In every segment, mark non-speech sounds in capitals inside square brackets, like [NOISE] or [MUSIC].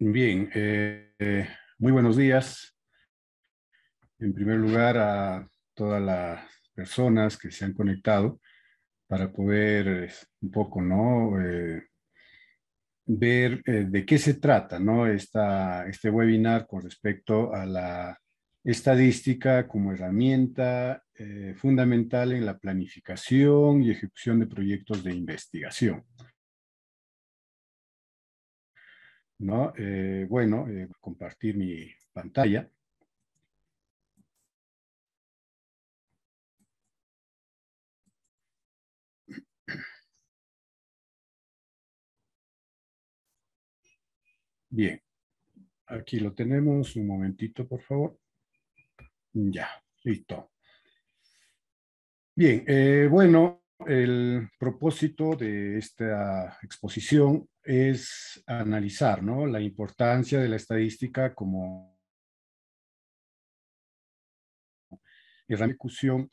Bien, eh, eh, muy buenos días. En primer lugar, a todas las personas que se han conectado para poder eh, un poco, ¿no? ver de qué se trata, este webinar con respecto a la estadística como herramienta fundamental en la planificación y ejecución de proyectos de investigación. ¿no? Eh, bueno, eh, compartir mi pantalla. Bien, aquí lo tenemos, un momentito por favor. Ya, listo. Bien, eh, bueno, el propósito de esta exposición es analizar ¿no? la importancia de la estadística como herramienta de ejecución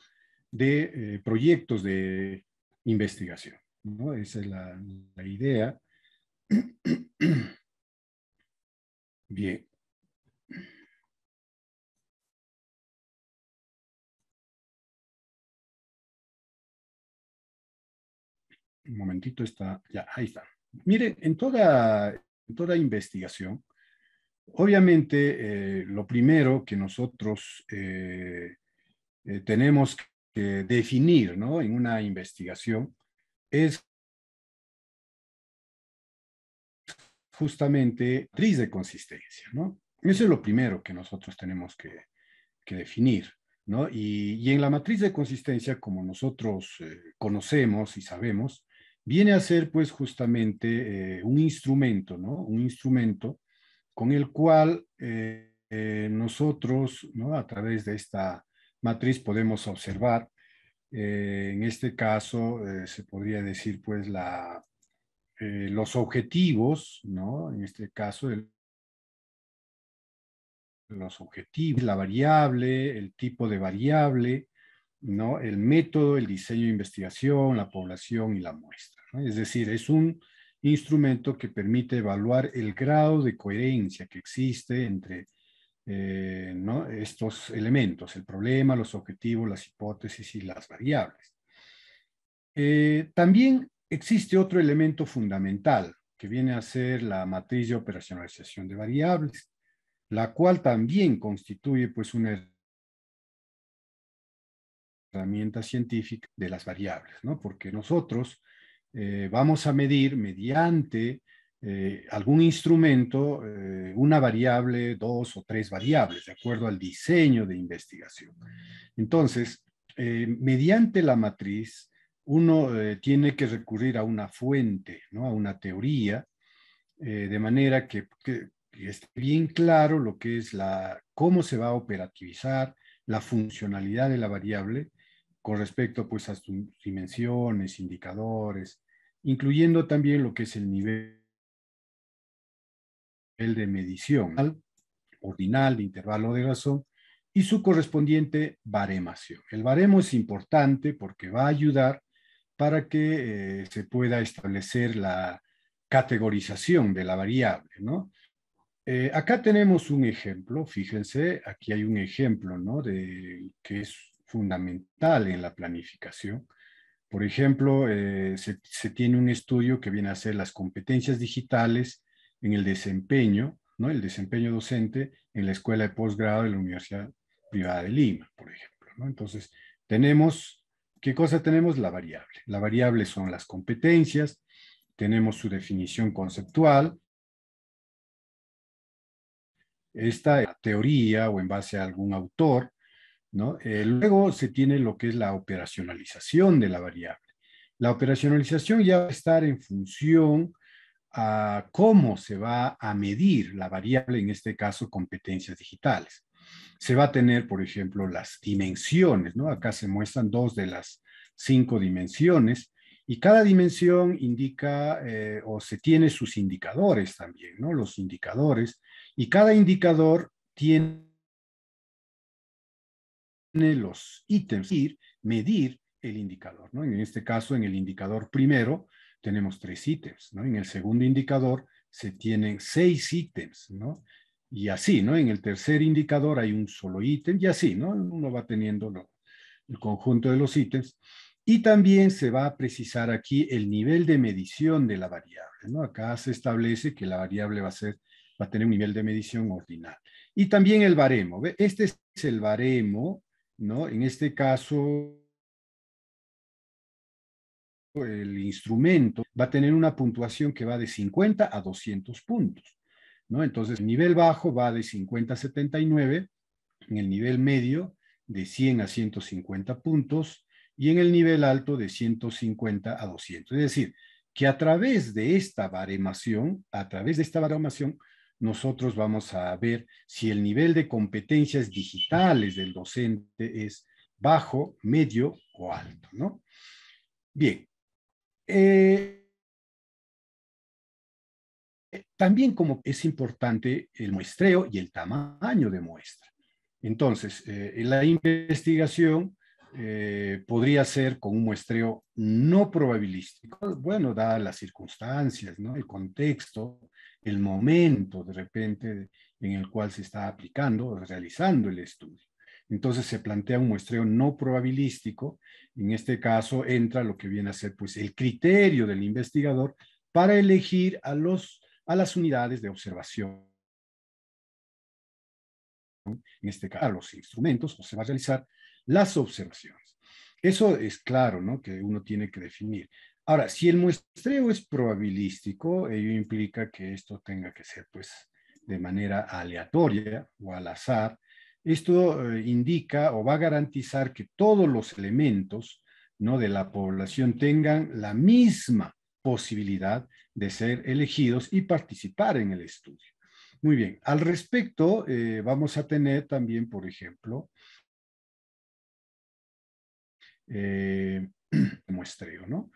de eh, proyectos de investigación. ¿no? Esa es la, la idea. [CLEARS THROAT] Bien. Un momentito está, ya, ahí está. Miren, en toda, toda investigación, obviamente eh, lo primero que nosotros eh, eh, tenemos que definir ¿no? en una investigación es justamente matriz de consistencia. ¿no? Eso es lo primero que nosotros tenemos que, definir. ¿no? y, en la matriz de consistencia, como nosotros conocemos y sabemos, viene a ser pues justamente eh, un instrumento, ¿no? Un instrumento con el cual eh, eh, nosotros, ¿no? A través de esta matriz podemos observar, en este caso se podría decir pues la, los objetivos, ¿no? En este caso los objetivos, la variable, el tipo de variable, ¿no? el método, el diseño de investigación, la población y la muestra. Es decir, es un instrumento que permite evaluar el grado de coherencia que existe entre eh, estos elementos, el problema, los objetivos, las hipótesis y las variables. Eh, también existe otro elemento fundamental que viene a ser la matriz de operacionalización de variables, la cual también constituye pues una herramienta científica de las variables, ¿no? Porque nosotros eh, vamos a medir mediante eh, algún instrumento eh, una variable, dos o tres variables, de acuerdo al diseño de investigación. Entonces, mediante la matriz, uno tiene que recurrir a una fuente, ¿no? A una teoría, de manera que, que esté bien claro lo que es la, cómo se va a operativizar, la funcionalidad de la variable con respecto pues a sus dimensiones, indicadores, incluyendo también lo que es el nivel de medición ordinal de intervalo de razón y su correspondiente baremación. El baremo es importante porque va a ayudar para que eh, se pueda establecer la categorización de la variable, eh, acá tenemos un ejemplo, fíjense, aquí hay un ejemplo, De que es fundamental en la planificación. Por ejemplo, eh, se, tiene un estudio que viene a ser las competencias digitales en el desempeño, ¿no? El desempeño docente en la escuela de posgrado de la Universidad Privada de Lima, por ejemplo, ¿no? Entonces, tenemos, ¿qué cosa tenemos? La variable. La variable son las competencias, tenemos su definición conceptual, esta teoría o en base a algún autor, ¿no? Eh, luego se tiene lo que es la operacionalización de la variable. La operacionalización ya va a estar en función a cómo se va a medir la variable, en este caso competencias digitales. Se va a tener, por ejemplo, las dimensiones, ¿no? Acá se muestran dos de las cinco dimensiones y cada dimensión indica eh, o se tiene sus indicadores también, ¿no? Los indicadores y cada indicador tiene los ítems, ir medir el indicador. ¿no? En este caso, en el indicador primero tenemos tres ítems. ¿no? En el segundo indicador se tienen seis ítems. ¿no? Y así, ¿no? en el tercer indicador hay un solo ítem y así, ¿no? uno va teniendo el conjunto de los ítems. Y también se va a precisar aquí el nivel de medición de la variable. ¿no? Acá se establece que la variable va a, ser, va a tener un nivel de medición ordinal. Y también el baremo. Este es el baremo en este caso, el instrumento va a tener una puntuación que va de 50 a 200 puntos, ¿no? Entonces, el nivel bajo va de 50 a 79, en el nivel medio de 100 a 150 puntos y en el nivel alto de 150 a 200. Es decir, que a través de esta baremación, a través de esta baremación, nosotros vamos a ver si el nivel de competencias digitales del docente es bajo, medio o alto, ¿no? Bien. Eh, también como es importante el muestreo y el tamaño de muestra. Entonces, eh, la investigación eh, podría ser con un muestreo no probabilístico, bueno, dadas las circunstancias, ¿no? el contexto, el momento de repente en el cual se está aplicando o realizando el estudio. Entonces se plantea un muestreo no probabilístico. En este caso entra lo que viene a ser pues el criterio del investigador para elegir a, los, a las unidades de observación. En este caso, a los instrumentos, o se va a realizar las observaciones. Eso es claro, ¿no? Que uno tiene que definir. Ahora, si el muestreo es probabilístico, ello implica que esto tenga que ser pues, de manera aleatoria o al azar. Esto eh, indica o va a garantizar que todos los elementos ¿no? de la población tengan la misma posibilidad de ser elegidos y participar en el estudio. Muy bien, al respecto eh, vamos a tener también, por ejemplo, eh, [CLEARS THROAT] muestreo, ¿no?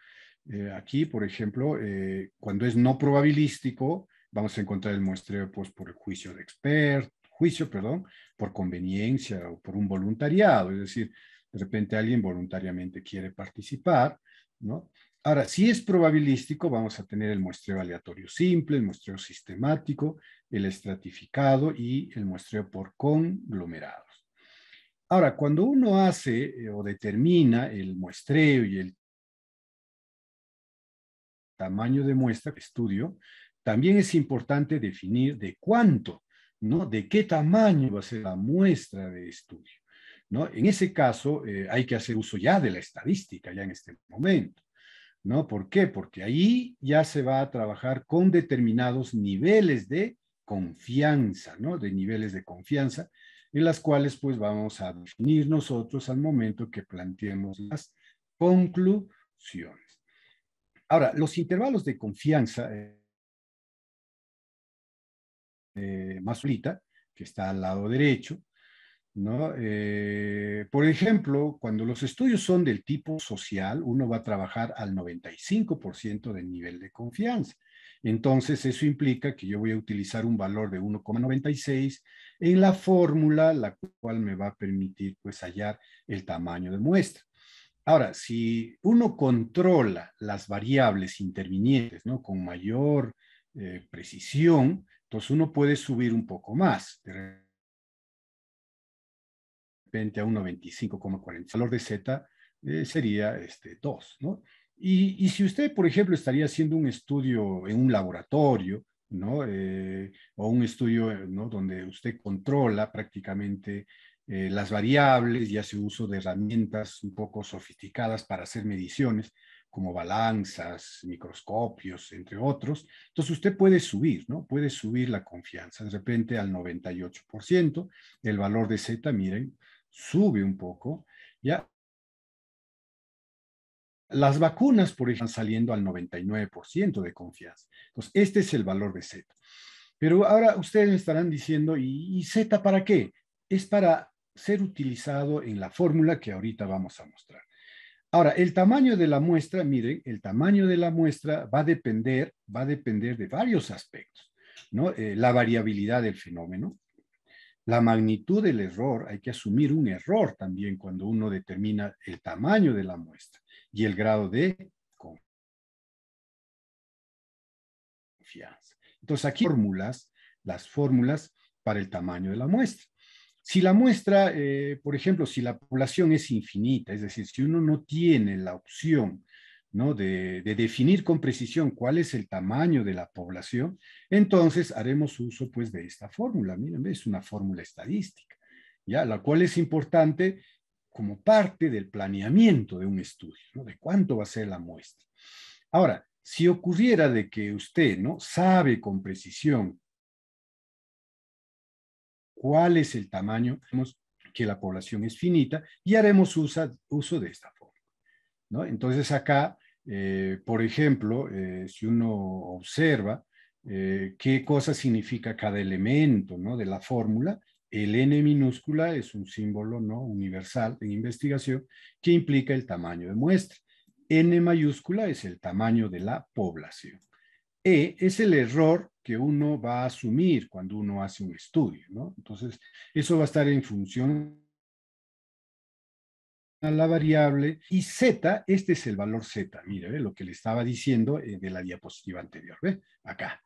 Eh, aquí, por ejemplo, eh, cuando es no probabilístico, vamos a encontrar el muestreo pues, por juicio de expert, juicio, perdón, por conveniencia o por un voluntariado, es decir, de repente alguien voluntariamente quiere participar, ¿no? Ahora, si es probabilístico, vamos a tener el muestreo aleatorio simple, el muestreo sistemático, el estratificado y el muestreo por conglomerados. Ahora, cuando uno hace eh, o determina el muestreo y el tamaño de muestra, estudio, también es importante definir de cuánto, ¿no? De qué tamaño va a ser la muestra de estudio, ¿no? En ese caso, eh, hay que hacer uso ya de la estadística, ya en este momento, ¿no? ¿Por qué? Porque ahí ya se va a trabajar con determinados niveles de confianza, ¿no? De niveles de confianza, en las cuales pues vamos a definir nosotros al momento que planteemos las conclusiones. Ahora, los intervalos de confianza, eh, eh, más solita, que está al lado derecho, ¿no? Eh, por ejemplo, cuando los estudios son del tipo social, uno va a trabajar al 95% del nivel de confianza. Entonces, eso implica que yo voy a utilizar un valor de 1,96 en la fórmula, la cual me va a permitir pues hallar el tamaño de muestra. Ahora, si uno controla las variables intervinientes con mayor eh, precisión, entonces uno puede subir un poco más. De repente a 1,25,40. El valor de Z eh, sería este, 2. ¿no? Y, si usted, por ejemplo, estaría haciendo un estudio en un laboratorio, ¿no? Eh, o un estudio ¿no? donde usted controla prácticamente eh, las variables ya se uso de herramientas un poco sofisticadas para hacer mediciones, como balanzas, microscopios, entre otros. Entonces usted puede subir, ¿no? Puede subir la confianza, de repente al 98%, el valor de Z, miren, sube un poco, ¿ya? Las vacunas, por ejemplo, están saliendo al 99% de confianza. Entonces, este es el valor de Z. Pero ahora ustedes me estarán diciendo, ¿y, y Z para qué? Es para ser utilizado en la fórmula que ahorita vamos a mostrar. Ahora, el tamaño de la muestra, miren, el tamaño de la muestra va a depender, va a depender de varios aspectos, ¿no? Eh, la variabilidad del fenómeno, la magnitud del error, hay que asumir un error también cuando uno determina el tamaño de la muestra y el grado de confianza. Entonces, aquí fórmulas, las fórmulas para el tamaño de la muestra. Si la muestra, eh, por ejemplo, si la población es infinita, es decir, si uno no tiene la opción De, definir con precisión cuál es el tamaño de la población, entonces haremos uso pues de esta fórmula. Miren, es una fórmula estadística, ya la cual es importante como parte del planeamiento de un estudio, de cuánto va a ser la muestra. Ahora, si ocurriera de que usted no sabe con precisión cuál es el tamaño, que la población es finita y haremos uso de esta fórmula, ¿no? Entonces acá, eh, por ejemplo, eh, si uno observa eh, qué cosa significa cada elemento ¿no? de la fórmula, el n minúscula es un símbolo ¿no? universal en investigación que implica el tamaño de muestra. n mayúscula es el tamaño de la población. E es el error que uno va a asumir cuando uno hace un estudio, ¿no? Entonces, eso va a estar en función a la variable y z, este es el valor z, mire, lo que le estaba diciendo eh, de la diapositiva anterior, ¿ve? acá,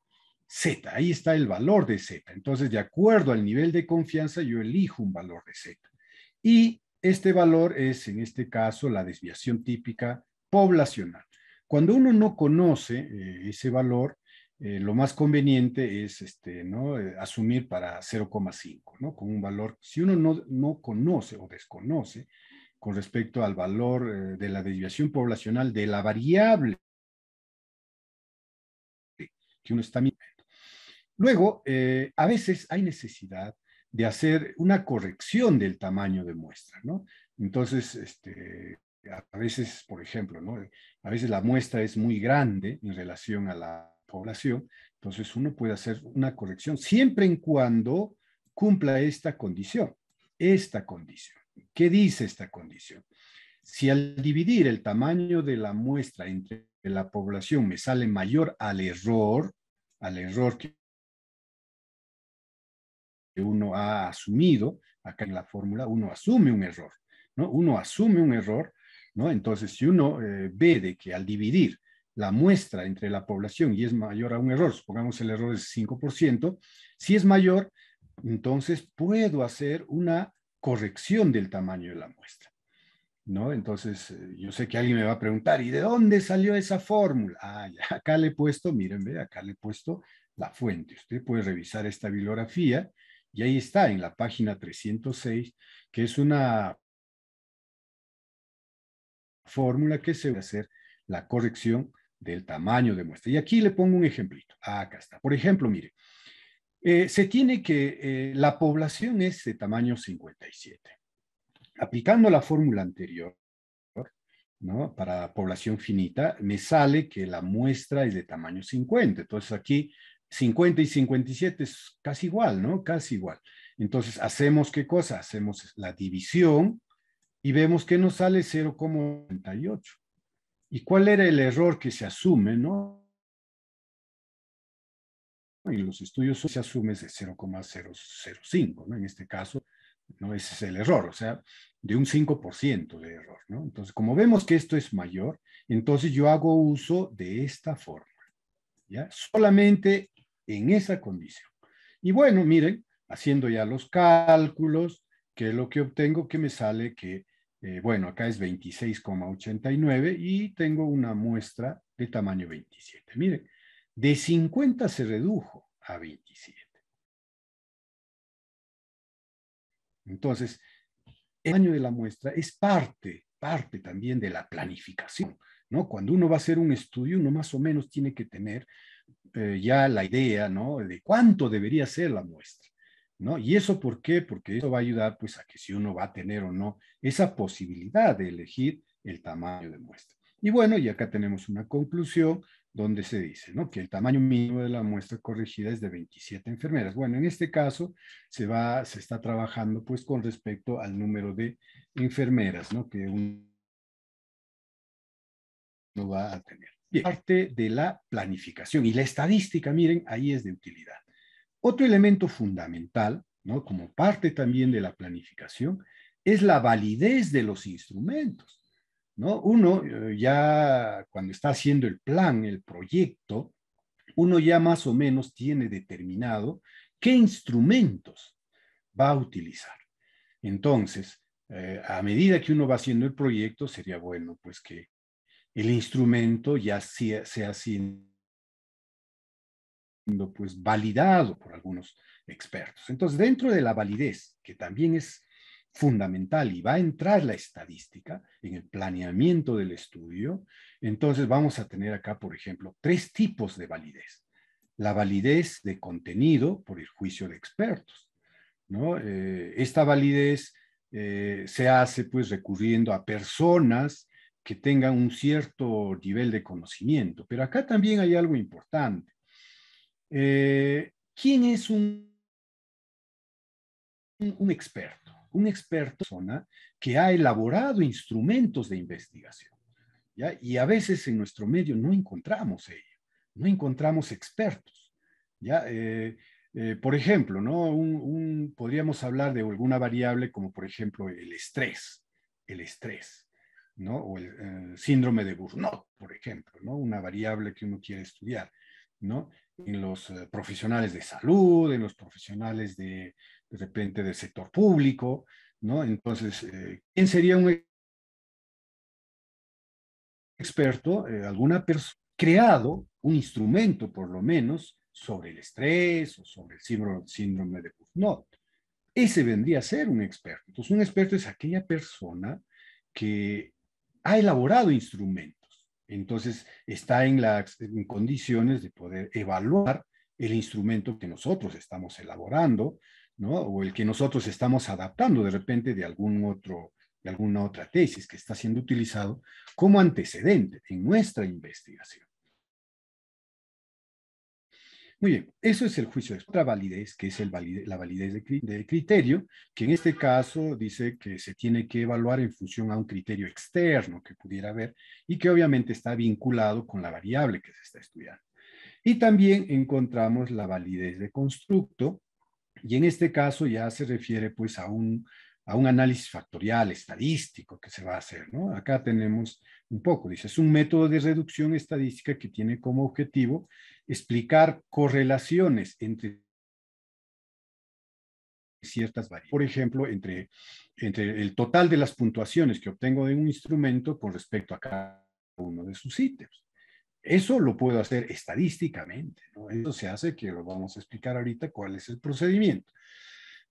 z, ahí está el valor de z, entonces de acuerdo al nivel de confianza yo elijo un valor de z y este valor es en este caso la desviación típica poblacional. Cuando uno no conoce eh, ese valor, eh, lo más conveniente es este, ¿no? Eh, asumir para 0,5, ¿no? Con un valor, si uno no, conoce o desconoce con respecto al valor eh, de la desviación poblacional de la variable que uno está mirando. Luego, a veces hay necesidad de hacer una corrección del tamaño de muestra, ¿no? Entonces, este, a veces, por ejemplo, ¿no? A veces la muestra es muy grande en relación a la población, entonces uno puede hacer una corrección siempre y cuando cumpla esta condición. Esta condición. ¿Qué dice esta condición? Si al dividir el tamaño de la muestra entre la población me sale mayor al error, al error que uno ha asumido, acá en la fórmula uno asume un error, ¿no? Uno asume un error, ¿no? Entonces, si uno eh, ve de que al dividir la muestra entre la población y es mayor a un error, supongamos el error es 5%, si es mayor, entonces puedo hacer una corrección del tamaño de la muestra. ¿No? Entonces, eh, yo sé que alguien me va a preguntar, ¿y de dónde salió esa fórmula? Ah, acá le he puesto, miren, ve, acá le he puesto la fuente. Usted puede revisar esta bibliografía y ahí está, en la página 306, que es una fórmula que se va a hacer la corrección del tamaño de muestra. Y aquí le pongo un ejemplito. Ah, acá está. Por ejemplo, mire, eh, se tiene que, eh, la población es de tamaño 57. Aplicando la fórmula anterior, ¿no? Para población finita, me sale que la muestra es de tamaño 50. Entonces aquí 50 y 57 es casi igual, ¿no? Casi igual. Entonces, ¿hacemos qué cosa? Hacemos la división y vemos que nos sale 0,98. ¿Y cuál era el error que se asume, no? En los estudios se asume de 0,005, ¿no? En este caso, no es el error, o sea, de un 5% de error, ¿no? Entonces, como vemos que esto es mayor, entonces yo hago uso de esta fórmula, ¿ya? Solamente en esa condición. Y bueno, miren, haciendo ya los cálculos, ¿qué es lo que obtengo, que me sale que eh, bueno, acá es 26,89 y tengo una muestra de tamaño 27. Miren, de 50 se redujo a 27. Entonces, el tamaño de la muestra es parte, parte también de la planificación. ¿no? Cuando uno va a hacer un estudio, uno más o menos tiene que tener eh, ya la idea ¿no? de cuánto debería ser la muestra. ¿no? ¿Y eso por qué? Porque eso va a ayudar pues a que si uno va a tener o no esa posibilidad de elegir el tamaño de muestra. Y bueno, y acá tenemos una conclusión donde se dice, ¿no? Que el tamaño mínimo de la muestra corregida es de 27 enfermeras. Bueno, en este caso se va, se está trabajando pues con respecto al número de enfermeras, ¿no? Que uno va a tener. parte de la planificación y la estadística, miren, ahí es de utilidad. Otro elemento fundamental, ¿no? como parte también de la planificación, es la validez de los instrumentos. ¿no? Uno eh, ya cuando está haciendo el plan, el proyecto, uno ya más o menos tiene determinado qué instrumentos va a utilizar. Entonces, eh, a medida que uno va haciendo el proyecto, sería bueno pues que el instrumento ya sea, sea así pues validado por algunos expertos. Entonces, dentro de la validez, que también es fundamental y va a entrar la estadística en el planeamiento del estudio, entonces vamos a tener acá, por ejemplo, tres tipos de validez. La validez de contenido por el juicio de expertos. ¿no? Eh, esta validez eh, se hace pues recurriendo a personas que tengan un cierto nivel de conocimiento, pero acá también hay algo importante. Eh, ¿Quién es un, un, experto? Un experto que ha elaborado instrumentos de investigación. ¿ya? Y a veces en nuestro medio no encontramos ello, no encontramos expertos. ¿ya? Eh, eh, por ejemplo, ¿no? Un, un, podríamos hablar de alguna variable como, por ejemplo, el estrés, el estrés, ¿no? O el, síndrome de Burnout, por ejemplo, ¿no? Una variable que uno quiere estudiar, ¿no? en los eh, profesionales de salud, en los profesionales de, de repente del sector público, ¿no? Entonces, eh, ¿quién sería un experto? Eh, alguna persona creado un instrumento, por lo menos, sobre el estrés o sobre el síndrome, de Burnout. Ese vendría a ser un experto. Entonces, un experto es aquella persona que ha elaborado instrumentos entonces, está en las condiciones de poder evaluar el instrumento que nosotros estamos elaborando, O el que nosotros estamos adaptando de repente de algún otro de alguna otra tesis que está siendo utilizado como antecedente en nuestra investigación. Muy bien, eso es el juicio de otra validez, que es la validez de criterio, que en este caso dice que se tiene que evaluar en función a un criterio externo que pudiera haber y que obviamente está vinculado con la variable que se está estudiando. Y también encontramos la validez de constructo, y en este caso ya se refiere pues a un, a un análisis factorial, estadístico que se va a hacer, ¿no? Acá tenemos un poco. Dice, es un método de reducción estadística que tiene como objetivo explicar correlaciones entre ciertas variables. Por ejemplo, entre, entre el total de las puntuaciones que obtengo de un instrumento con respecto a cada uno de sus ítems. Eso lo puedo hacer estadísticamente. ¿no? Eso se hace, que lo vamos a explicar ahorita cuál es el procedimiento.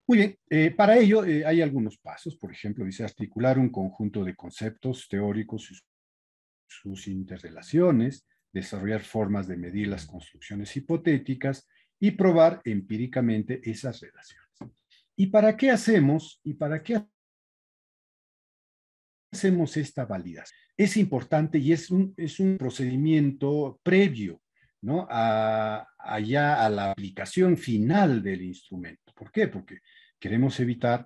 Muy bien, eh, para ello eh, hay algunos pasos. Por ejemplo, dice articular un conjunto de conceptos teóricos y sus interrelaciones, desarrollar formas de medir las construcciones hipotéticas y probar empíricamente esas relaciones. ¿Y para qué hacemos y para qué hacemos esta validación? Es importante y es un, es un procedimiento previo ¿no? a, allá a la aplicación final del instrumento. ¿Por qué? Porque queremos evitar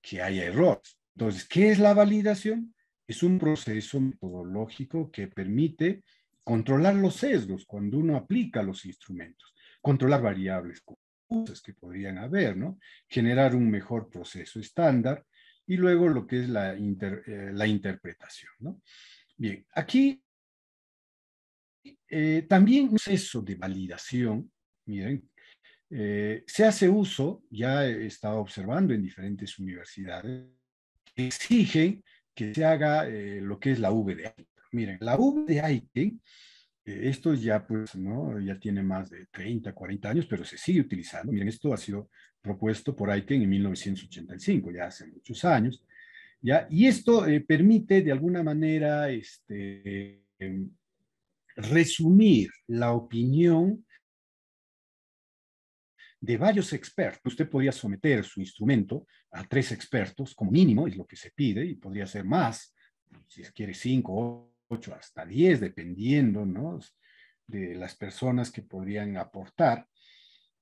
que haya errores. Entonces, ¿qué es la validación? es un proceso metodológico que permite controlar los sesgos cuando uno aplica los instrumentos, controlar variables que podrían haber, ¿no? Generar un mejor proceso estándar y luego lo que es la, eh, la interpretación, ¿no? Bien, aquí eh, también un proceso de validación, miren, eh, se hace uso, ya he estado observando en diferentes universidades, que exigen que se haga eh, lo que es la V de Aiken. Miren, la V de Aiken, eh, esto ya pues, Ya tiene más de 30, 40 años, pero se sigue utilizando. Miren, esto ha sido propuesto por Aiken en 1985, ya hace muchos años. ¿ya? Y esto eh, permite de alguna manera este, em, resumir la opinión de varios expertos. Usted podría someter su instrumento a tres expertos, como mínimo, es lo que se pide, y podría ser más, si quiere cinco, ocho, hasta diez, dependiendo de las personas que podrían aportar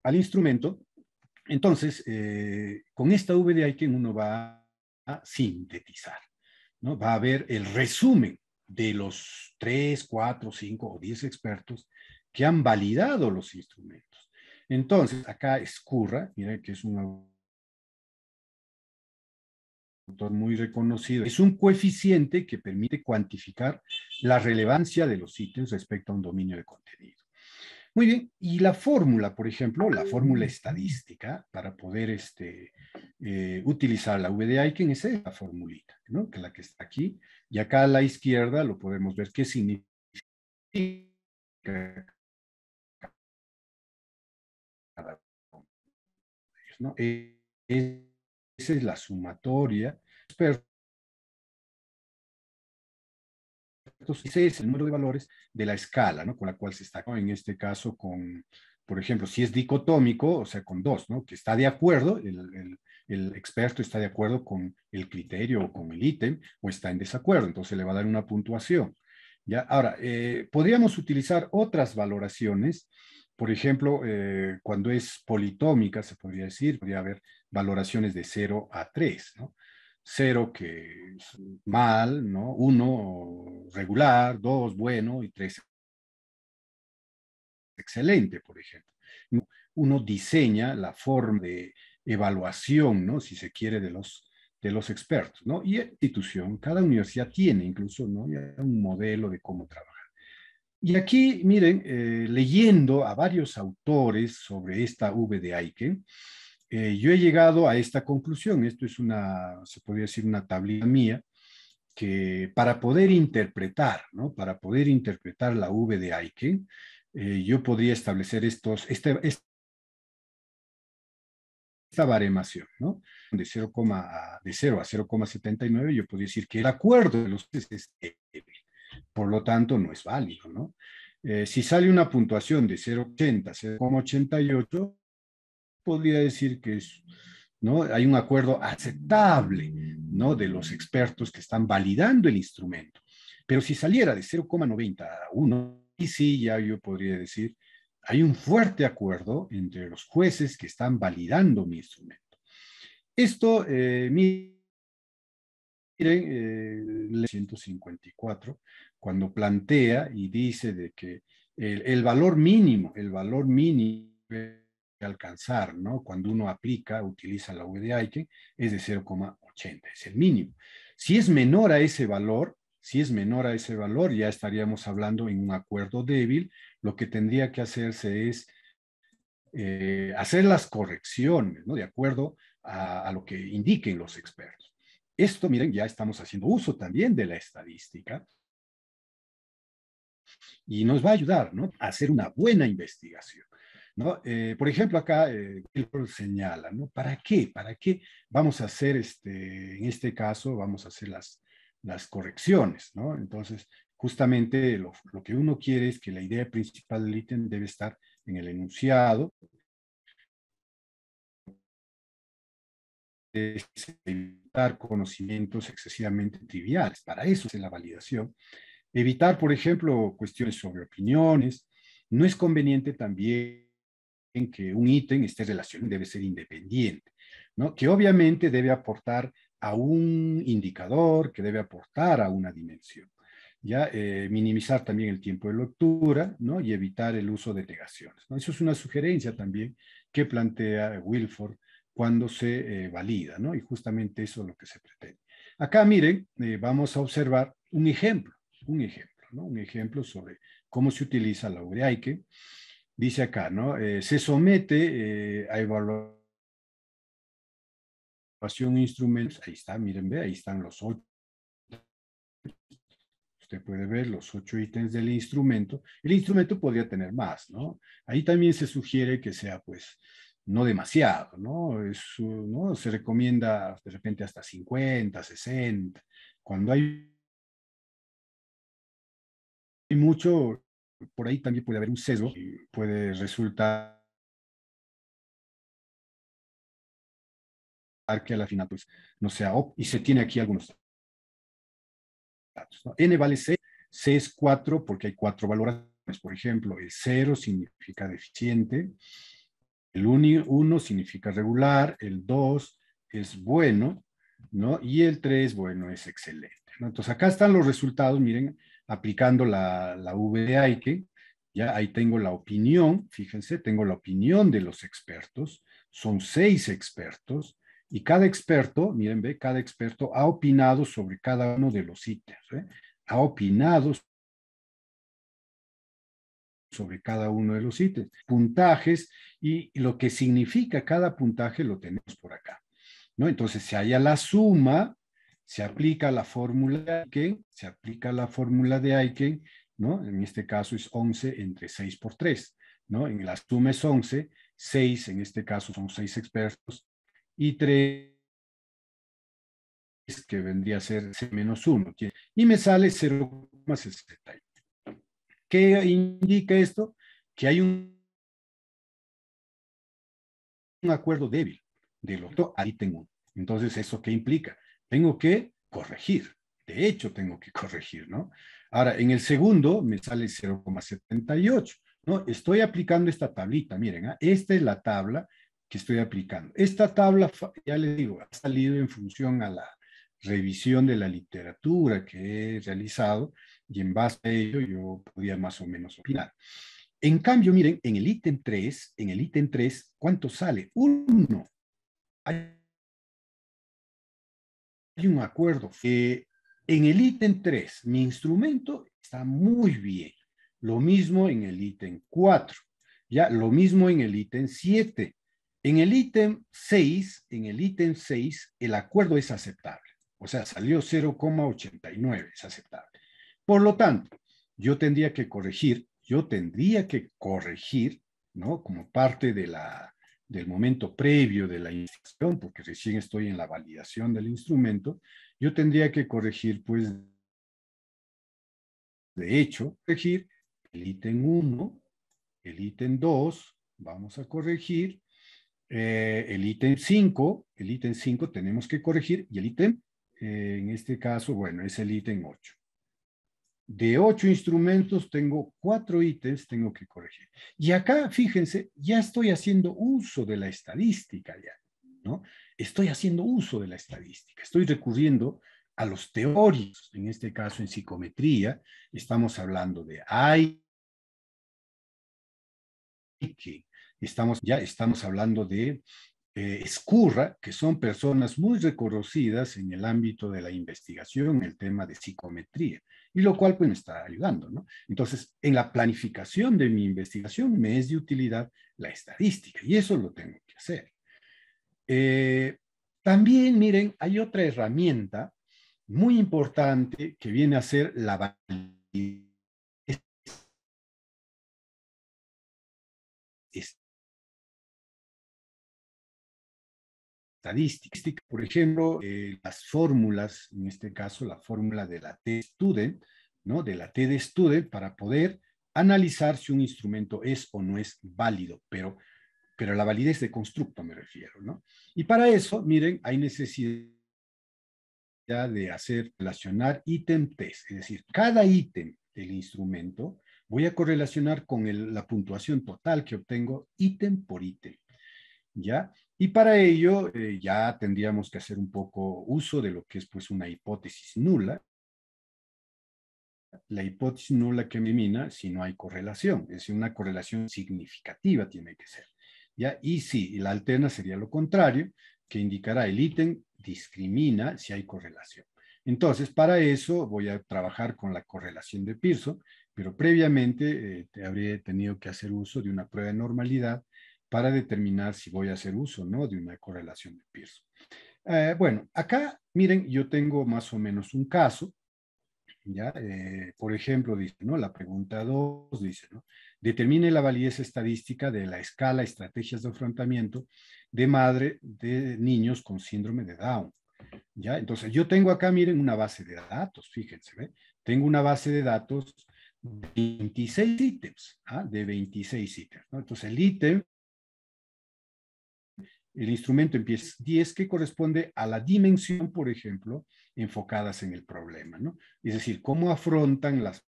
al instrumento. Entonces, eh, con esta V de uno va a sintetizar, ¿no? va a ver el resumen de los tres, cuatro, cinco o diez expertos que han validado los instrumentos. Entonces, acá Escurra, mira que es un autor muy reconocido, es un coeficiente que permite cuantificar la relevancia de los sitios respecto a un dominio de contenido. Muy bien, y la fórmula, por ejemplo, la fórmula estadística para poder este, eh, utilizar la VDI, ¿quién es esa formulita, ¿no? que es la que está aquí, y acá a la izquierda lo podemos ver qué significa ¿no? E-, esa es la sumatoria. Ese es el número de valores de la escala, ¿no? Con la cual se está, en este caso, con, por ejemplo, si es dicotómico, o sea, con dos, ¿no? Que está de acuerdo, el, experto está de acuerdo con el criterio o con el ítem, o está en desacuerdo, entonces le va a dar una puntuación. ¿ya? Ahora, eh, podríamos utilizar otras valoraciones por ejemplo, eh, cuando es politómica, se podría decir, podría haber valoraciones de 0 a 3, ¿no? 0 que es mal, ¿no? 1 regular, 2 bueno y 3 excelente, por ejemplo. Uno diseña la forma de evaluación, ¿no? Si se quiere, de los de los expertos, ¿no? Y institución, cada universidad tiene incluso, ¿no? un modelo de cómo trabajar. Y aquí, miren, eh, leyendo a varios autores sobre esta V de Aiken, eh, yo he llegado a esta conclusión. Esto es una, se podría decir, una tablita mía, que para poder interpretar, ¿no? Para poder interpretar la V de Aiken, eh, yo podría establecer estos, este, este, esta baremación, ¿no? De 0, a, de 0 a 0,79 yo podría decir que el acuerdo de los es por lo tanto no es válido, ¿no? Eh, si sale una puntuación de 0,80, 0,88, podría decir que es, ¿no? hay un acuerdo aceptable ¿no? de los expertos que están validando el instrumento. Pero si saliera de 0,90 a 1, y sí, ya yo podría decir, hay un fuerte acuerdo entre los jueces que están validando mi instrumento. Esto, eh, miren, eh, 154, cuando plantea y dice de que el, valor mínimo, el valor mínimo que alcanzar, ¿no? Cuando uno aplica, utiliza la V de es de 0,80, es el mínimo. Si es menor a ese valor, si es menor a ese valor, ya estaríamos hablando en un acuerdo débil. Lo que tendría que hacerse es eh, hacer las correcciones, ¿no? De acuerdo a, lo que indiquen los expertos. Esto, miren, ya estamos haciendo uso también de la estadística y nos va a ayudar ¿no? a hacer una buena investigación. ¿no? Eh, por ejemplo, acá eh, señala, ¿no? ¿para qué? ¿Para qué vamos a hacer, este, en este caso, vamos a hacer las, las correcciones? ¿no? Entonces, justamente lo, que uno quiere es que la idea principal del ítem debe estar en el enunciado. evitar conocimientos excesivamente triviales. Para eso es la validación Evitar, por ejemplo, cuestiones sobre opiniones. No es conveniente también que un ítem esté relacionado, debe ser independiente, ¿no? que obviamente debe aportar a un indicador, que debe aportar a una dimensión. ¿ya? Eh, minimizar también el tiempo de lectura ¿no? y evitar el uso de negaciones. ¿no? Eso es una sugerencia también que plantea Wilford cuando se eh, valida, ¿no? y justamente eso es lo que se pretende. Acá miren, eh, vamos a observar un ejemplo un ejemplo, ¿no? Un ejemplo sobre cómo se utiliza la que Dice acá, ¿no? Eh, se somete eh, a evaluación instrumentos. Ahí está, miren, ve, ahí están los ocho. Usted puede ver los ocho ítems del instrumento. El instrumento podría tener más, ¿no? Ahí también se sugiere que sea, pues, no demasiado, ¿no? Es, ¿no? Se recomienda de repente hasta 50, 60. Cuando hay y mucho, por ahí también puede haber un sesgo, puede resultar que a la final pues, no sea y se tiene aquí algunos datos. N vale C, C es 4 porque hay cuatro valoraciones. Por ejemplo, el 0 significa deficiente, el 1 significa regular, el 2 es bueno, ¿no? Y el 3, bueno, es excelente. Entonces, acá están los resultados, miren, aplicando la, la que ya ahí tengo la opinión, fíjense, tengo la opinión de los expertos, son seis expertos, y cada experto, miren, ve, cada experto ha opinado sobre cada uno de los ítems, ¿eh? ha opinado sobre cada uno de los ítems, puntajes y lo que significa cada puntaje lo tenemos por acá. ¿no? Entonces si haya la suma se aplica la fórmula que se aplica la fórmula de Aiken, ¿no? En este caso es 11 entre 6 por 3, ¿no? En la suma es 11, 6 en este caso son 6 expertos y 3 que vendría a ser C menos 1 y me sale 0,61. ¿Qué indica esto? Que hay un, acuerdo débil del otro ahí tengo uno. Entonces, ¿eso qué implica? Tengo que corregir. De hecho, tengo que corregir, ¿no? Ahora, en el segundo me sale 0,78, ¿no? Estoy aplicando esta tablita, miren, ¿ah? esta es la tabla que estoy aplicando. Esta tabla, ya les digo, ha salido en función a la revisión de la literatura que he realizado y en base a ello yo podía más o menos opinar. En cambio, miren, en el ítem 3, en el ítem 3, ¿cuánto sale? Uno, Hay hay un acuerdo. en el ítem 3, mi instrumento está muy bien. Lo mismo en el ítem 4. Ya, lo mismo en el ítem 7. En el ítem 6, en el ítem 6, el acuerdo es aceptable. O sea, salió 0,89, es aceptable. Por lo tanto, yo tendría que corregir, yo tendría que corregir, ¿no? Como parte de la, del momento previo de la instrucción, porque recién estoy en la validación del instrumento, yo tendría que corregir, pues, de hecho, corregir el ítem 1, el ítem 2, vamos a corregir, eh, el ítem 5, el ítem 5 tenemos que corregir, y el ítem, eh, en este caso, bueno, es el ítem 8 de ocho instrumentos tengo cuatro ítems, tengo que corregir. Y acá, fíjense, ya estoy haciendo uso de la estadística ya, ¿no? Estoy haciendo uso de la estadística, estoy recurriendo a los teóricos, en este caso en psicometría, estamos hablando de estamos, ya estamos hablando de Escurra, eh, que son personas muy reconocidas en el ámbito de la investigación, el tema de psicometría y lo cual pues me está ayudando, ¿no? Entonces, en la planificación de mi investigación me es de utilidad la estadística y eso lo tengo que hacer. Eh, también, miren, hay otra herramienta muy importante que viene a ser la estadística. Por ejemplo, eh, las fórmulas, en este caso la fórmula de la T-Student, ¿no? de la T de Student, para poder analizar si un instrumento es o no es válido, pero, pero la validez de constructo me refiero. ¿no? Y para eso, miren, hay necesidad de hacer relacionar ítem test, es decir, cada ítem del instrumento voy a correlacionar con la puntuación total que obtengo ítem por ítem. ¿Ya? Y para ello eh, ya tendríamos que hacer un poco uso de lo que es pues una hipótesis nula. La hipótesis nula que elimina si no hay correlación, es decir, una correlación significativa tiene que ser. ¿ya? Y si la alterna sería lo contrario, que indicará el ítem discrimina si hay correlación. Entonces, para eso voy a trabajar con la correlación de Pearson, pero previamente eh, habría tenido que hacer uso de una prueba de normalidad para determinar si voy a hacer uso no de una correlación de Pearson. Eh, bueno, acá, miren, yo tengo más o menos un caso, ¿ya? Eh, por ejemplo, dice, ¿no? La pregunta 2 dice, ¿no? Determine la validez estadística de la escala estrategias de afrontamiento de madre de niños con síndrome de Down. ¿Ya? Entonces, yo tengo acá, miren, una base de datos, fíjense, ¿ve? Tengo una base de datos de 26 ítems, ¿ah? de 26 ítems, ¿no? Entonces, el ítem el instrumento empieza 10 que corresponde a la dimensión, por ejemplo, enfocadas en el problema, ¿no? Es decir, cómo afrontan las,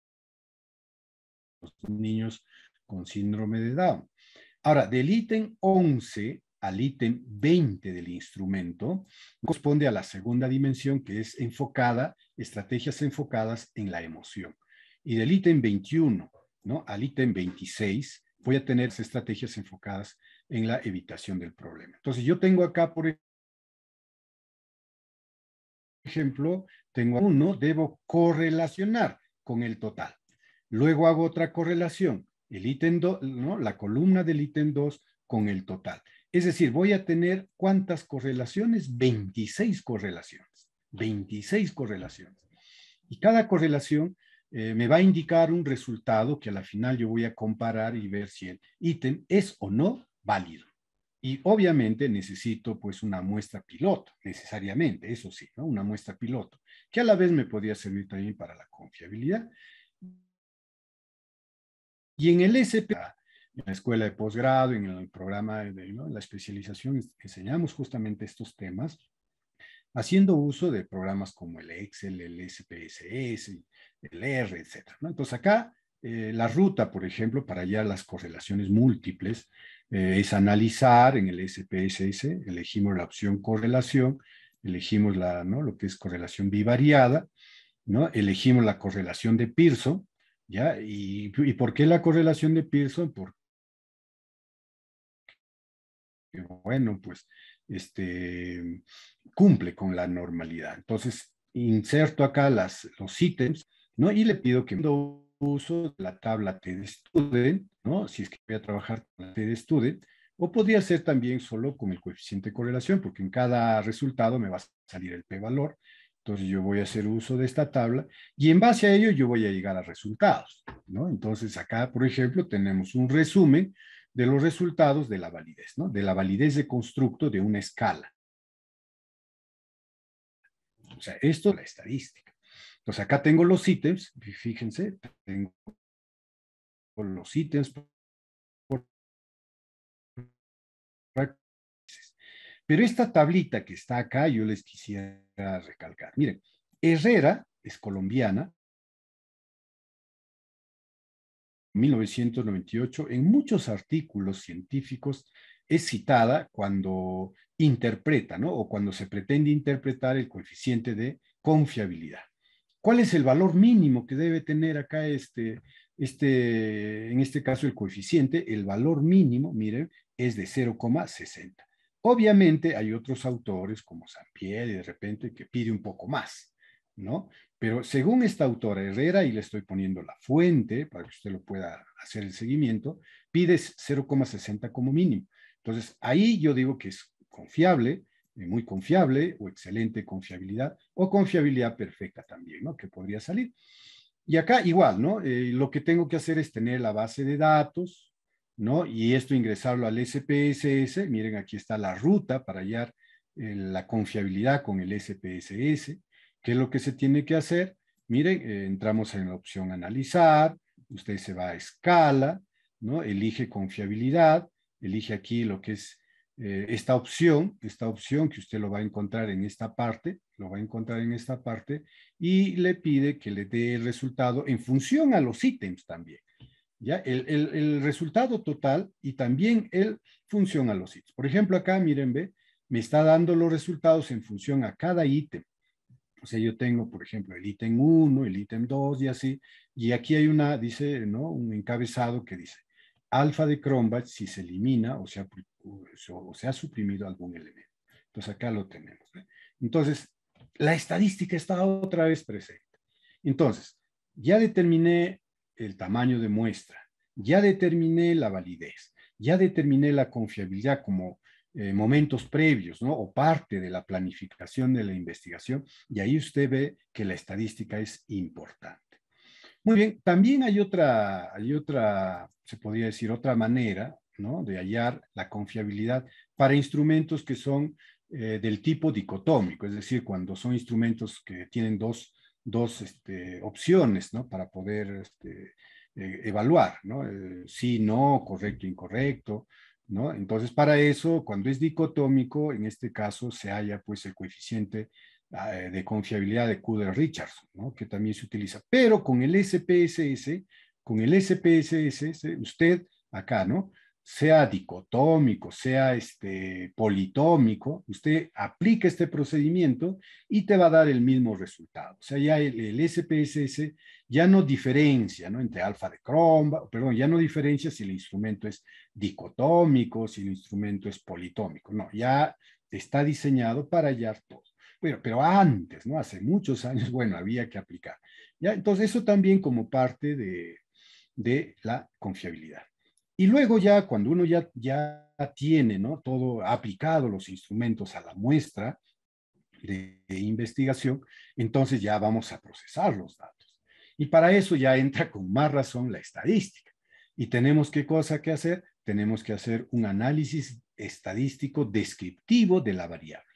los niños con síndrome de Down. Ahora, del ítem 11 al ítem 20 del instrumento, corresponde a la segunda dimensión que es enfocada, estrategias enfocadas en la emoción. Y del ítem 21 ¿no? al ítem 26 voy a tener estrategias enfocadas en la evitación del problema. Entonces, yo tengo acá, por ejemplo, tengo uno, debo correlacionar con el total. Luego hago otra correlación, el ítem 2, ¿no? la columna del ítem 2 con el total. Es decir, voy a tener cuántas correlaciones? 26 correlaciones. 26 correlaciones. Y cada correlación eh, me va a indicar un resultado que a la final yo voy a comparar y ver si el ítem es o no válido. Y obviamente necesito pues una muestra piloto, necesariamente, eso sí, ¿no? una muestra piloto, que a la vez me podía servir también para la confiabilidad. Y en el SP, en la escuela de posgrado, en el programa de la especialización, enseñamos justamente estos temas, haciendo uso de programas como el Excel, el SPSS, el R, etcétera, ¿no? Entonces acá, eh, la ruta, por ejemplo, para hallar las correlaciones múltiples, eh, es analizar en el SPSS, elegimos la opción correlación, elegimos la, ¿no? lo que es correlación bivariada, ¿no? elegimos la correlación de Pearson, ¿ya? ¿Y, por qué la correlación de Pearson? Porque, bueno, pues este, cumple con la normalidad. Entonces, inserto acá las, los ítems, ¿no? Y le pido que uso de la tabla de Student, ¿no? Si es que voy a trabajar con la de Student, o podría ser también solo con el coeficiente de correlación, porque en cada resultado me va a salir el p-valor. Entonces yo voy a hacer uso de esta tabla y en base a ello yo voy a llegar a resultados, ¿no? Entonces acá, por ejemplo, tenemos un resumen de los resultados de la validez, ¿no? De la validez de constructo de una escala. O sea, esto es la estadística. Pues acá tengo los ítems, fíjense, tengo los ítems. Pero esta tablita que está acá, yo les quisiera recalcar. Miren, Herrera es colombiana, 1998, en muchos artículos científicos es citada cuando interpreta, ¿no? O cuando se pretende interpretar el coeficiente de confiabilidad. ¿Cuál es el valor mínimo que debe tener acá este, este, en este caso el coeficiente, el valor mínimo, miren, es de 0,60. Obviamente hay otros autores como San Pierre de repente que pide un poco más, ¿no? Pero según esta autora Herrera, y le estoy poniendo la fuente para que usted lo pueda hacer el seguimiento, pide 0,60 como mínimo. Entonces, ahí yo digo que es confiable eh, muy confiable o excelente confiabilidad o confiabilidad perfecta también, ¿no? Que podría salir. Y acá igual, ¿no? Eh, lo que tengo que hacer es tener la base de datos, ¿no? Y esto ingresarlo al SPSS. Miren, aquí está la ruta para hallar eh, la confiabilidad con el SPSS. ¿Qué es lo que se tiene que hacer? Miren, entramos en la opción analizar, usted se va a escala, ¿no? Elige confiabilidad, elige aquí lo que es eh, esta opción, esta opción que usted lo va a encontrar en esta parte, lo va a encontrar en esta parte, y le pide que le dé el resultado en función a los ítems también. ¿ya? El, resultado total y también el función a los ítems. Por ejemplo, acá, miren, ve, me está dando los resultados en función a cada ítem. O sea, yo tengo, por ejemplo, el ítem 1, el ítem 2 y así. Y aquí hay una, dice, ¿no? Un encabezado que dice, alfa de Cronbach, si se elimina, o sea, o se ha suprimido algún elemento. Entonces acá lo tenemos. ¿eh? Entonces, la estadística está otra vez presente. Entonces, ya determiné el tamaño de muestra, ya determiné la validez, ya determiné la confiabilidad como eh, momentos previos, ¿no? O parte de la planificación de la investigación, y ahí usted ve que la estadística es importante. Muy bien, también hay otra, hay otra, se podría decir, otra manera de hallar la confiabilidad para instrumentos que son eh, del tipo dicotómico, es decir, cuando son instrumentos que tienen dos, este, opciones ¿no? para poder este, e, evaluar, ¿no? Eh, sí, no, correcto, incorrecto. ¿no? Entonces, para eso, cuando es dicotómico, en este caso se halla pues, el coeficiente ah, eh, de confiabilidad de Cuder-Richardson, ¿no? que también se utiliza. Pero con el SPSS, con el SPSS, usted acá, ¿no? sea dicotómico, sea este, politómico, usted aplica este procedimiento y te va a dar el mismo resultado. O sea, ya el, SPSS ya no diferencia ¿no? entre alfa de cromba, perdón, ya no diferencia si el instrumento es dicotómico, si el instrumento es politómico. No, ya está diseñado para hallar todo. Bueno, pero antes, ¿no? Hace muchos años, bueno, había que aplicar. ¿ya? Entonces, eso también como parte de, de la confiabilidad. Y luego ya cuando uno ya, ya tiene ¿no? todo aplicado, los instrumentos a la muestra de, investigación, entonces ya vamos a procesar los datos. Y para eso ya entra con más razón la estadística. Y tenemos qué cosa que hacer? Tenemos que hacer un análisis estadístico descriptivo de la variable.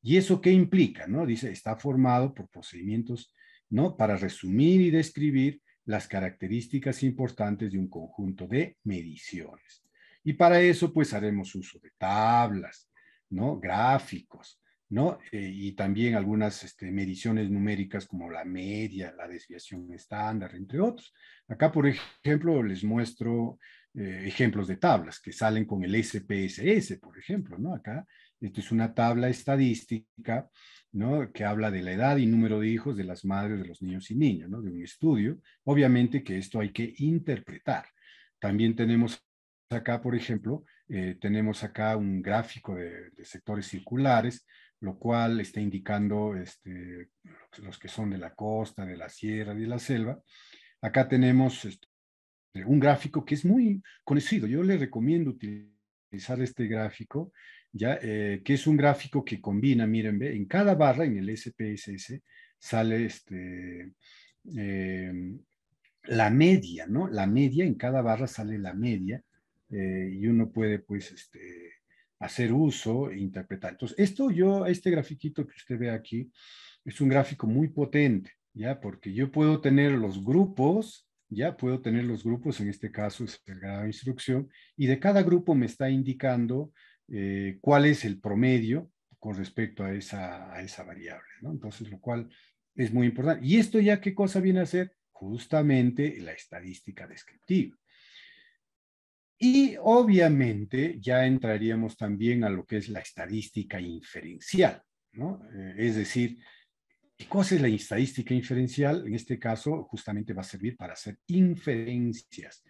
¿Y eso qué implica? ¿no? Dice, está formado por procedimientos ¿no? para resumir y describir las características importantes de un conjunto de mediciones. Y para eso, pues haremos uso de tablas, ¿no? Gráficos, ¿no? Eh, y también algunas este, mediciones numéricas como la media, la desviación estándar, entre otros. Acá, por ejemplo, les muestro eh, ejemplos de tablas que salen con el SPSS, por ejemplo, ¿no? Acá, esto es una tabla estadística que habla de la edad y número de hijos de las madres de los niños y niñas, de un estudio. Obviamente que esto hay que interpretar. También tenemos acá, por ejemplo, eh, tenemos acá un gráfico de, sectores circulares, lo cual está indicando este, los que son de la costa, de la sierra, de la selva. Acá tenemos este, un gráfico que es muy conocido. Yo le recomiendo utilizar este gráfico ¿ya? Eh, que es un gráfico que combina, miren, en cada barra, en el SPSS, sale este, em, la media, ¿no? La media, en cada barra sale la media eh, y uno puede, pues, este, hacer uso e interpretar. Entonces, esto yo, este grafiquito que usted ve aquí, es un gráfico muy potente, ¿ya? Porque yo puedo tener los grupos, ya puedo tener los grupos, en este caso es el grado de instrucción, y de cada grupo me está indicando eh, cuál es el promedio con respecto a esa, esa variable. ¿no? Entonces, lo cual es muy importante. ¿Y esto ya qué cosa viene a ser? Justamente la estadística descriptiva. Y obviamente ya entraríamos también a lo que es la estadística inferencial, ¿no? Eh, es decir, ¿qué cosa es la estadística inferencial? En este caso, justamente va a servir para hacer inferencias,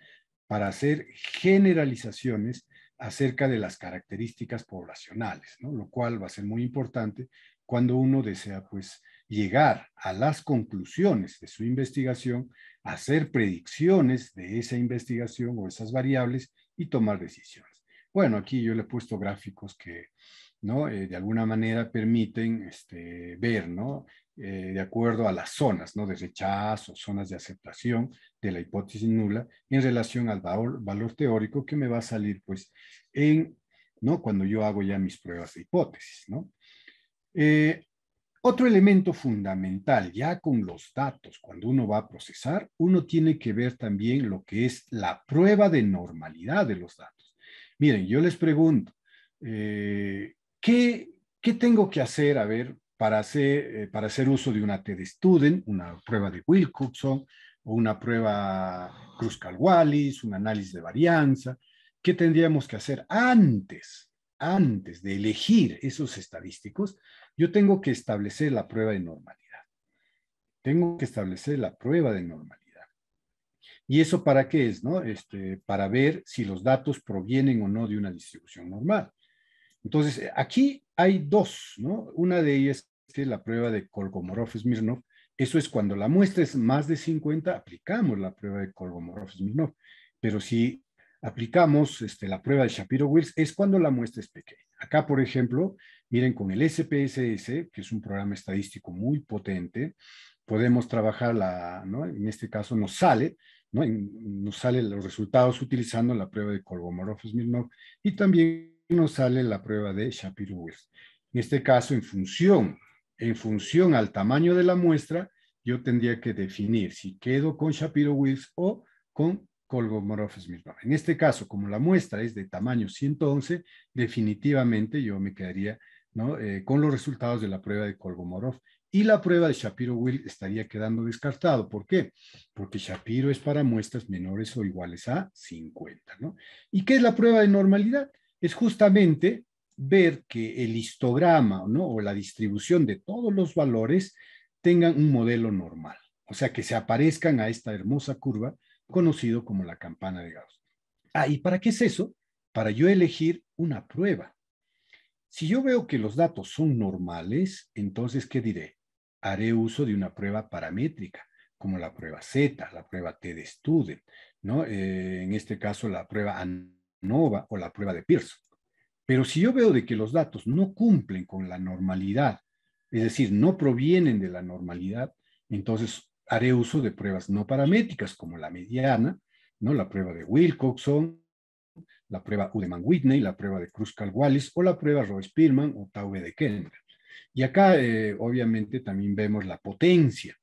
para hacer generalizaciones acerca de las características poblacionales, ¿no? lo cual va a ser muy importante cuando uno desea pues llegar a las conclusiones de su investigación, hacer predicciones de esa investigación o esas variables y tomar decisiones. Bueno, aquí yo le he puesto gráficos que ¿no? Eh, de alguna manera permiten este, ver, ¿no? Eh, de acuerdo a las zonas ¿no? de rechazo, zonas de aceptación, de la hipótesis nula en relación al valor, valor teórico que me va a salir, pues, en, ¿no? Cuando yo hago ya mis pruebas de hipótesis, ¿no? Eh, otro elemento fundamental, ya con los datos, cuando uno va a procesar, uno tiene que ver también lo que es la prueba de normalidad de los datos. Miren, yo les pregunto, eh, ¿qué, ¿qué, tengo que hacer, a ver, para hacer, eh, para hacer uso de una TED Student, una prueba de Wilcoxon, o una prueba Kruskal-Wallis, un análisis de varianza. ¿Qué tendríamos que hacer antes, antes de elegir esos estadísticos? Yo tengo que establecer la prueba de normalidad. Tengo que establecer la prueba de normalidad. ¿Y eso para qué es? No? Este, para ver si los datos provienen o no de una distribución normal. Entonces, aquí hay dos, ¿no? Una de ellas es la prueba de Kolkomorov-Smirnov, eso es cuando la muestra es más de 50, aplicamos la prueba de Kolmogorov-Smirnov. Pero si aplicamos este, la prueba de Shapiro-Wills, es cuando la muestra es pequeña. Acá, por ejemplo, miren con el SPSS, que es un programa estadístico muy potente, podemos trabajar la, ¿no? en este caso nos sale, ¿no? nos sale los resultados utilizando la prueba de Kolmogorov-Smirnov y también nos sale la prueba de Shapiro-Wills. En este caso, en función en función al tamaño de la muestra, yo tendría que definir si quedo con Shapiro-Wills o con Kolmogorov-Smirnov. En este caso, como la muestra es de tamaño 111, definitivamente yo me quedaría eh, con los resultados de la prueba de Kolmogorov y la prueba de shapiro Wills estaría quedando descartado. ¿Por qué? Porque Shapiro es para muestras menores o iguales a 50. ¿Y qué es la prueba de normalidad? Es justamente ver que el histograma o la distribución de todos los valores tengan un modelo normal, o sea, que se aparezcan a esta hermosa curva conocido como la campana de Gauss. Ah, ¿y para qué es eso? Para yo elegir una prueba. Si yo veo que los datos son normales, entonces, ¿qué diré? Haré uso de una prueba paramétrica, como la prueba Z, la prueba T de Student, ¿no? Eh, en este caso, la prueba ANOVA o la prueba de Pearson. Pero si yo veo de que los datos no cumplen con la normalidad, es decir, no provienen de la normalidad, entonces haré uso de pruebas no paramétricas como la mediana, ¿no? la prueba de Wilcoxon, la prueba Udeman-Whitney, la prueba de Kruskal-Wallis o la prueba roy spearman o Taube de Kendall. Y acá eh, obviamente también vemos la potencia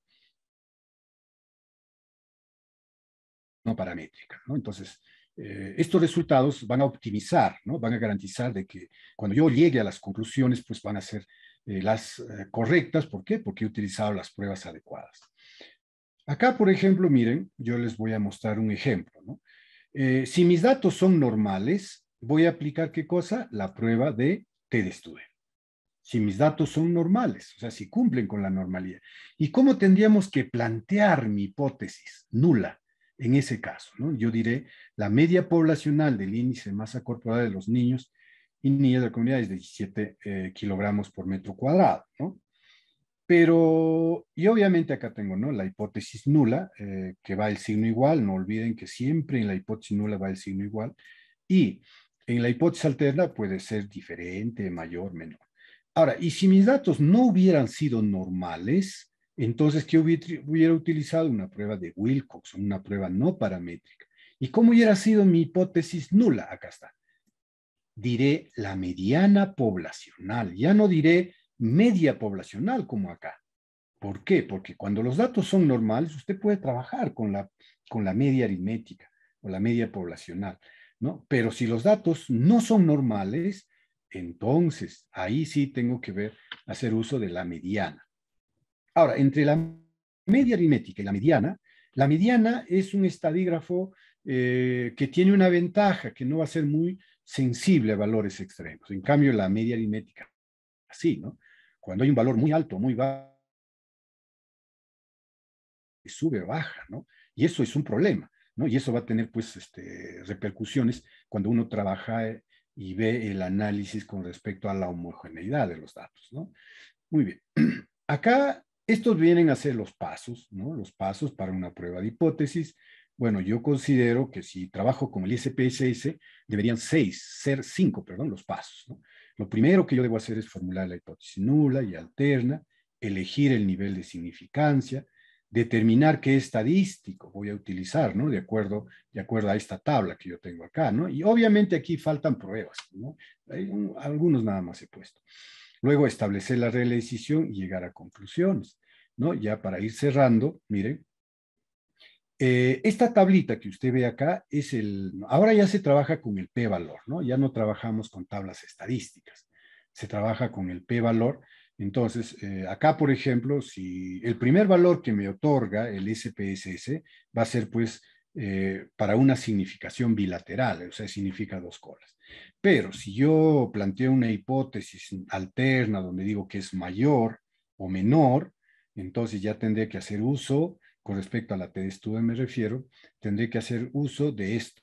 no paramétrica. ¿no? Entonces, eh, estos resultados van a optimizar, ¿no? van a garantizar de que cuando yo llegue a las conclusiones, pues van a ser eh, las eh, correctas. ¿Por qué? Porque he utilizado las pruebas adecuadas. Acá, por ejemplo, miren, yo les voy a mostrar un ejemplo. si mis datos son normales, voy a aplicar qué cosa? La prueba de Student. Si mis datos son normales, o sea, si cumplen con la normalidad. ¿Y cómo tendríamos que plantear mi hipótesis nula? en ese caso, yo diré, la media poblacional del índice de masa corporal de los niños y niñas de la comunidad es de 17 eh, kilogramos por metro cuadrado. Pero, y obviamente acá tengo ¿no? la hipótesis nula, eh, que va el signo igual, no olviden que siempre en la hipótesis nula va el signo igual, y en la hipótesis alterna puede ser diferente, mayor, menor. Ahora, y si mis datos no hubieran sido normales, entonces, ¿qué hubiera utilizado? Una prueba de Wilcox, una prueba no paramétrica. ¿Y cómo hubiera sido mi hipótesis nula? Acá está. Diré la mediana poblacional, ya no diré media poblacional como acá. ¿Por qué? Porque cuando los datos son normales, usted puede trabajar con la, con la media aritmética o la media poblacional, ¿no? Pero si los datos no son normales, entonces ahí sí tengo que ver, hacer uso de la mediana. Ahora, entre la media aritmética y la mediana, la mediana es un estadígrafo eh, que tiene una ventaja, que no va a ser muy sensible a valores extremos. En cambio, la media aritmética, así, ¿no? Cuando hay un valor muy alto, muy bajo, sube o baja, ¿no? Y eso es un problema, ¿no? Y eso va a tener, pues, este, repercusiones cuando uno trabaja eh, y ve el análisis con respecto a la homogeneidad de los datos, ¿no? Muy bien. [CLEARS THROAT] Acá estos vienen a ser los pasos, ¿no? Los pasos para una prueba de hipótesis. Bueno, yo considero que si trabajo con el ISPSS, deberían seis, ser cinco, perdón, los pasos. ¿no? Lo primero que yo debo hacer es formular la hipótesis nula y alterna, elegir el nivel de significancia, determinar qué estadístico voy a utilizar, ¿no? De acuerdo, de acuerdo a esta tabla que yo tengo acá, ¿no? Y obviamente aquí faltan pruebas, ¿no? algunos nada más he puesto. Luego establecer la regla de decisión y llegar a conclusiones. ¿no? Ya para ir cerrando, miren, eh, esta tablita que usted ve acá es el, ahora ya se trabaja con el p-valor, ¿no? Ya no trabajamos con tablas estadísticas, se trabaja con el p-valor. Entonces, eh, acá, por ejemplo, si el primer valor que me otorga el SPSS va a ser pues eh, para una significación bilateral, o sea, significa dos colas. Pero si yo planteo una hipótesis alterna donde digo que es mayor o menor, entonces ya tendré que hacer uso, con respecto a la T me refiero, tendré que hacer uso de esto,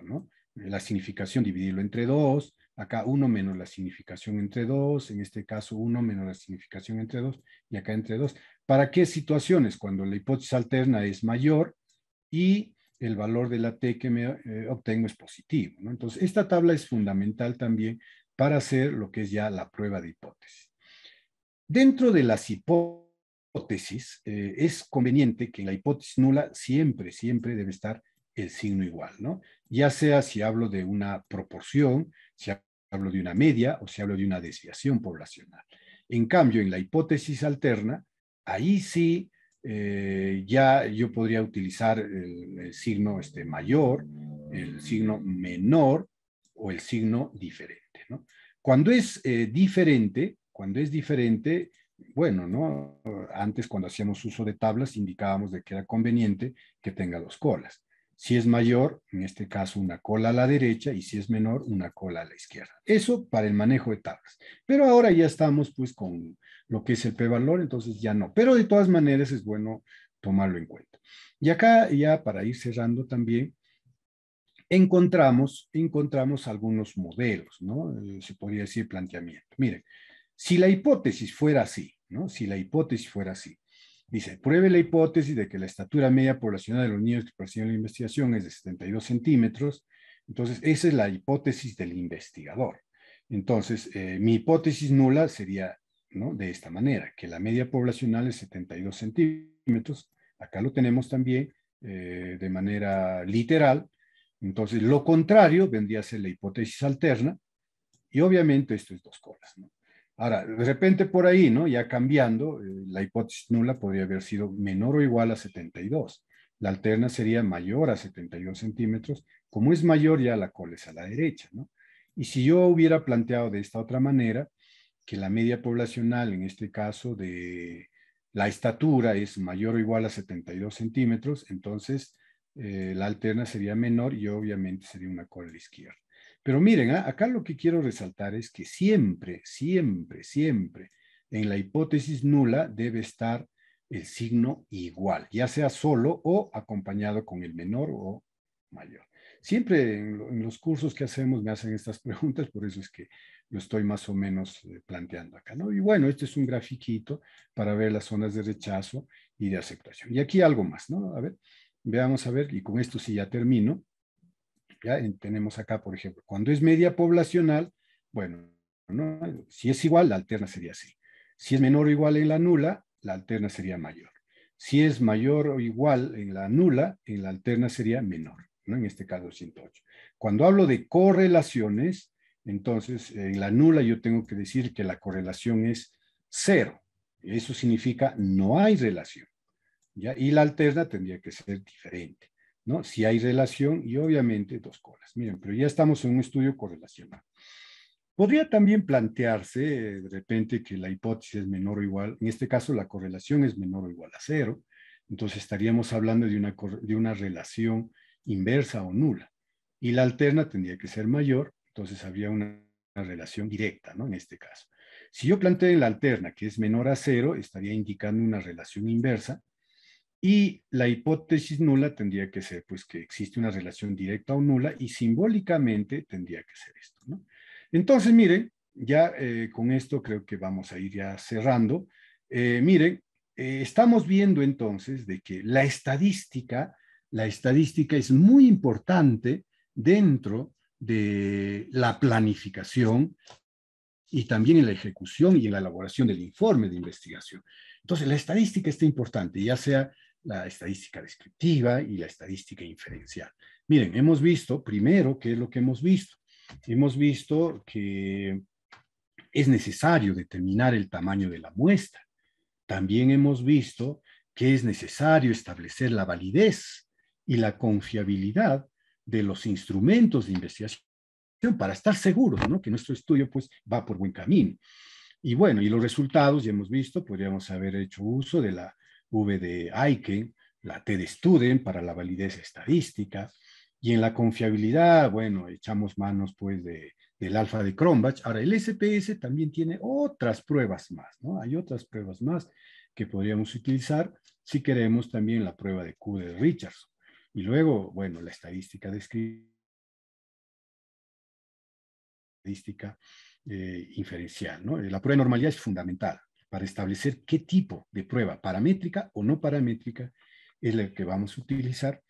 ¿no? La significación, dividirlo entre dos, acá uno menos la significación entre dos, en este caso uno menos la significación entre dos, y acá entre dos. ¿Para qué situaciones? Cuando la hipótesis alterna es mayor y el valor de la T que me eh, obtengo es positivo. Entonces, esta tabla es fundamental también para hacer lo que es ya la prueba de hipótesis. Dentro de las hipótesis, eh, es conveniente que la hipótesis nula siempre, siempre debe estar el signo igual, ¿no? Ya sea si hablo de una proporción, si hablo de una media o si hablo de una desviación poblacional. En cambio, en la hipótesis alterna, ahí sí eh, ya yo podría utilizar el, signo este, mayor, el signo menor o el signo diferente. Cuando es eh, diferente, cuando es diferente, bueno, ¿no? Antes cuando hacíamos uso de tablas indicábamos de que era conveniente que tenga dos colas. Si es mayor, en este caso una cola a la derecha y si es menor, una cola a la izquierda. Eso para el manejo de tablas. Pero ahora ya estamos pues con lo que es el p-valor, entonces ya no. Pero de todas maneras es bueno tomarlo en cuenta. Y acá ya para ir cerrando también, encontramos, encontramos algunos modelos, ¿no? Eh, se podría decir planteamiento. Miren, si la hipótesis fuera así, ¿no? Si la hipótesis fuera así, Dice, pruebe la hipótesis de que la estatura media poblacional de los niños que en la investigación es de 72 centímetros. Entonces, esa es la hipótesis del investigador. Entonces, eh, mi hipótesis nula sería ¿no? de esta manera, que la media poblacional es 72 centímetros. Acá lo tenemos también eh, de manera literal. Entonces, lo contrario vendría a ser la hipótesis alterna. Y obviamente esto es dos colas. ¿no? Ahora, de repente por ahí, ¿no? Ya cambiando, eh, la hipótesis nula podría haber sido menor o igual a 72. La alterna sería mayor a 72 centímetros, como es mayor ya la cola es a la derecha, ¿no? Y si yo hubiera planteado de esta otra manera, que la media poblacional, en este caso de la estatura, es mayor o igual a 72 centímetros, entonces eh, la alterna sería menor y obviamente sería una cola izquierda. Pero miren, ah, acá lo que quiero resaltar es que siempre, siempre, siempre en la hipótesis nula debe estar el signo igual, ya sea solo o acompañado con el menor o mayor. Siempre en, los cursos que hacemos me hacen estas [LAUGHS] preguntas, por eso es que lo estoy más o menos eh, planteando acá, ¿no? Y bueno, este es un grafiquito para ver las zonas de rechazo y de aceptación. Y aquí algo más, ¿no? A ver, veamos a ver, y con esto sí ya termino tenemos acá, por ejemplo, cuando es media poblacional, bueno, si es igual, la alterna sería así. Si es menor o igual en la nula, la alterna sería mayor. Si es mayor o igual en la nula, en la alterna sería menor, en este caso 108. Cuando hablo de correlaciones, entonces en la nula yo tengo que decir que la correlación es cero. Eso significa no hay relación. ¿ya? Y la alterna tendría que ser diferente. ¿no? Si hay relación y obviamente dos colas. Miren, pero ya estamos en un estudio correlacional. Podría también plantearse eh, de repente que la hipótesis es menor o igual, en este caso la correlación es menor o igual a cero, entonces estaríamos hablando de una, de una relación inversa o nula. Y la alterna tendría que ser mayor, entonces habría una, una relación directa, ¿no? En este caso. Si yo planteo la alterna que es menor a cero, estaría indicando una relación inversa, y la hipótesis nula tendría que ser, pues, que existe una relación directa o nula y simbólicamente tendría que ser esto, Entonces, miren, ya eh, con esto creo que vamos a ir ya cerrando. Eh, miren, eh, estamos viendo entonces de que la estadística, la estadística es muy importante dentro de la planificación y también en la ejecución y en la elaboración del informe de investigación. Entonces, la estadística está importante, ya sea la estadística descriptiva y la estadística inferencial. Miren, hemos visto primero qué es lo que hemos visto. Hemos visto que es necesario determinar el tamaño de la muestra. También hemos visto que es necesario establecer la validez y la confiabilidad de los instrumentos de investigación para estar seguros, ¿no? Que nuestro estudio pues va por buen camino. Y bueno, y los resultados, ya hemos visto, podríamos haber hecho uso de la V de Aiken, la T de Studen para la validez estadística, y en la confiabilidad, bueno, echamos manos pues del alfa de Cronbach. Ahora, el SPS también tiene otras pruebas más, ¿no? Hay otras pruebas más que podríamos utilizar si queremos también la prueba de Q de Richardson. Y luego, bueno, la estadística la estadística eh, inferencial, ¿no? La prueba de normalidad es fundamental, para establecer qué tipo de prueba, paramétrica o no paramétrica, es la que vamos a utilizar.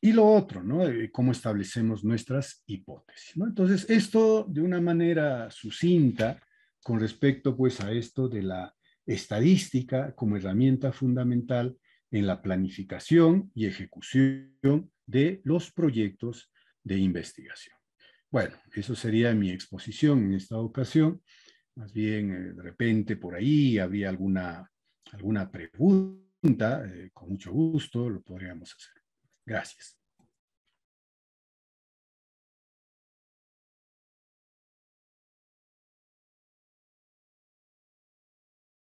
Y lo otro, ¿no? Eh, cómo establecemos nuestras hipótesis, Entonces, esto de una manera sucinta con respecto, pues, a esto de la estadística como herramienta fundamental en la planificación y ejecución de los proyectos de investigación. Bueno, eso sería mi exposición en esta ocasión. Más bien, eh, de repente por ahí habría alguna, alguna pregunta, eh, con mucho gusto lo podríamos hacer. Gracias.